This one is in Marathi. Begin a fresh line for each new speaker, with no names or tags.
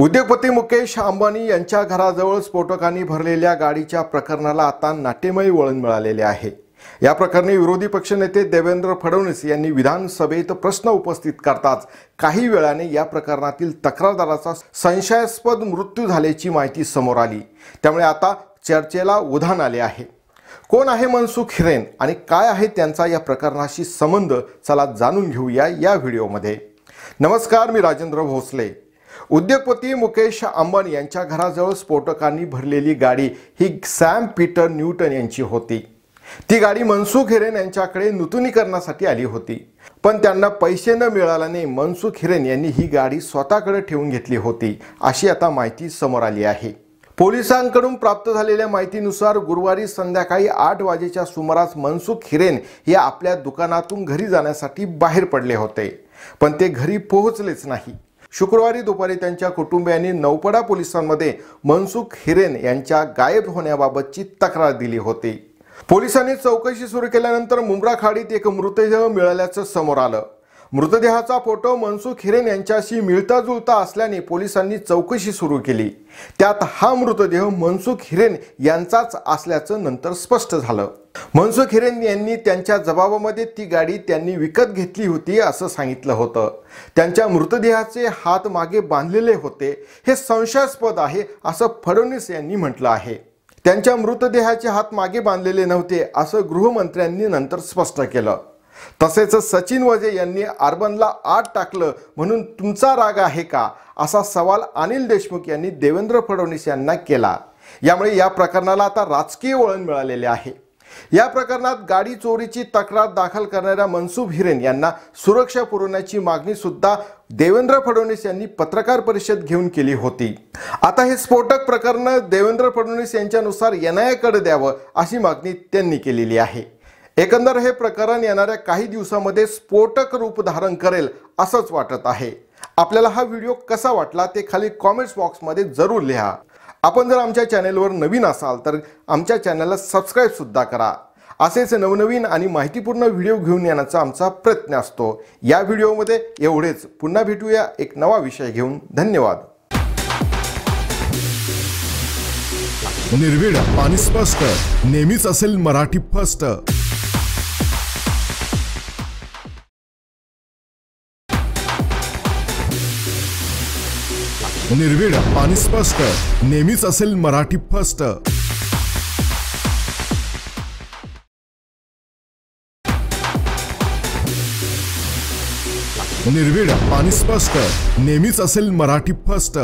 उद्योगपती मुकेश अंबानी यांच्या घराजवळ स्फोटकांनी भरलेल्या गाडीच्या प्रकरणाला आता नाट्यमय वळण मिळालेले आहे या प्रकरणी विरोधी पक्षनेते देवेंद्र फडणवीस यांनी विधानसभेत प्रश्न उपस्थित करताच काही वेळाने या प्रकरणातील तक्रारदाराचा संशयास्पद मृत्यू झाल्याची माहिती समोर आली त्यामुळे आता चर्चेला उधाण आले आहे कोण आहे मनसुख हिरेन आणि काय आहे त्यांचा या प्रकरणाशी संबंध चला जाणून घेऊया या व्हिडिओमध्ये नमस्कार मी राजेंद्र भोसले उद्योगपती मुकेश अंबन यांच्या घराजवळ स्फोटकांनी भरलेली गाडी ही सॅम पीटर न्यूटन यांची होती ती गाडी मनसुख हिरेन यांच्याकडे नूतनीकरणासाठी आली होती पण त्यांना पैसे न मिळाल्याने मनसुख हिरेन यांनी ही गाडी स्वतःकडे ठेवून घेतली होती अशी आता माहिती समोर आली आहे पोलिसांकडून प्राप्त झालेल्या माहितीनुसार गुरुवारी संध्याकाळी आठ वाजेच्या सुमारास मनसुख हिरेन हे आपल्या दुकानातून घरी जाण्यासाठी बाहेर पडले होते पण ते घरी पोहोचलेच नाही शुक्रवारी दुपारी त्यांच्या कुटुंबियांनी नौपडा पोलिसांमध्ये मनसुख हिरेन यांच्या गायब होण्याबाबतची तक्रार दिली होती पोलिसांनी चौकशी सुरू केल्यानंतर मुंब्रा खाडीत एक मृतदेह मिळाल्याचं समोर आलं मृतदेहाचा फोटो मनसुख हिरेन यांच्याशी मिळता जुळता असल्याने पोलिसांनी चौकशी सुरू केली त्यात हा मृतदेह मनसुख हिरेन यांचाच असल्याचं नंतर स्पष्ट झालं मनसुख हिरेन यांनी त्यांच्या जबाबामध्ये ती गाडी त्यांनी विकत घेतली होती असं सांगितलं होतं त्यांच्या मृतदेहाचे हात मागे बांधलेले होते हे संशयास्पद आहे असं फडणवीस यांनी म्हटलं आहे त्यांच्या मृतदेहाचे हात मागे बांधलेले नव्हते असं गृहमंत्र्यांनी नंतर स्पष्ट केलं तसेच सचिन वजे यांनी अर्बनला आत टाकलं म्हणून तुमचा राग आहे का असा सवाल अनिल देशमुख यांनी देवेंद्र फडणवीस यांना केला यामुळे या प्रकरणाला आता राजकीय वळण मिळालेले आहे या प्रकरणात गाडी चोरीची तक्रार दाखल करणाऱ्या मनसुब हिरेन यांना सुरक्षा पुरवण्याची मागणी सुद्धा देवेंद्र फडणवीस यांनी पत्रकार परिषद घेऊन केली होती आता हे स्फोटक प्रकरण देवेंद्र फडणवीस यांच्यानुसार एनआयकडे द्यावं अशी मागणी त्यांनी केलेली आहे एकंदर हे प्रकरण येणाऱ्या काही दिवसामध्ये स्फोटक रूप धारण करेल असंच वाटत आहे आपल्याला हा व्हिडिओ कसा वाटला ते खाली कॉमेंट्स बॉक्समध्ये जरूर लिहा आपण जर आमच्या चॅनेलवर नवीन असाल तर आमच्या चॅनलला सुद्धा करा असेच नवनवीन आणि माहितीपूर्ण व्हिडिओ घेऊन येण्याचा आमचा प्रयत्न असतो या व्हिडिओमध्ये एवढेच पुन्हा भेटूया एक नवा विषय घेऊन धन्यवाद
निर्विड आणि स्पष्ट नेहमीच असेल मराठी फस्ट
निर्भीड आणि स्पष्ट
नेहमीच असेल मराठी फस्ट
निर्भीड आणि स्पष्ट
नेहमीच असेल मराठी फस्ट